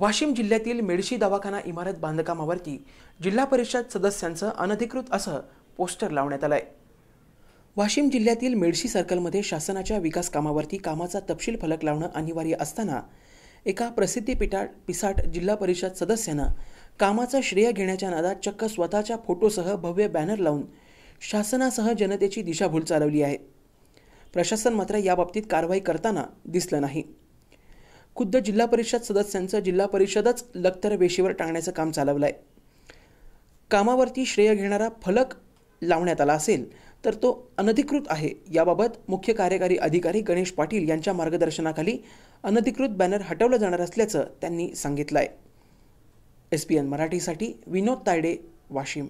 वाशिम जिल्ह्यातील मेडशी दवाखाना इमारत बांधकामावरती जिल्हा परिषद सदस्यांचं अनधिकृत असं पोस्टर लावण्यात आलं आहे वाशिम जिल्ह्यातील मेडशी सर्कलमध्ये शासनाच्या विकास कामावरती कामाचा तपशील फलक लावणं अनिवार्य असताना एका प्रसिद्धीपीठा पिसाट जिल्हा परिषद सदस्यानं कामाचं श्रेय घेण्याच्या नादात चक्क स्वतःच्या फोटोसह भव्य बॅनर लावून शासनासह जनतेची दिशाभूल चालवली आहे प्रशासन मात्र याबाबतीत कारवाई करताना दिसलं नाही खुद्द जिल्हा परिषद सदस्यांचं जिल्हा परिषदच लखतर वेशीवर टांगण्याचं काम चालवलं आहे कामावरती श्रेय घेणारा फलक लावण्यात आला असेल तर तो अनधिकृत आहे याबाबत मुख्य कार्यकारी अधिकारी गणेश पाटील यांच्या मार्गदर्शनाखाली अनधिकृत बॅनर हटवलं जाणार असल्याचं त्यांनी सांगितलं आहे एस पी एन मराठीसाठी विनोद तायडे वाशिम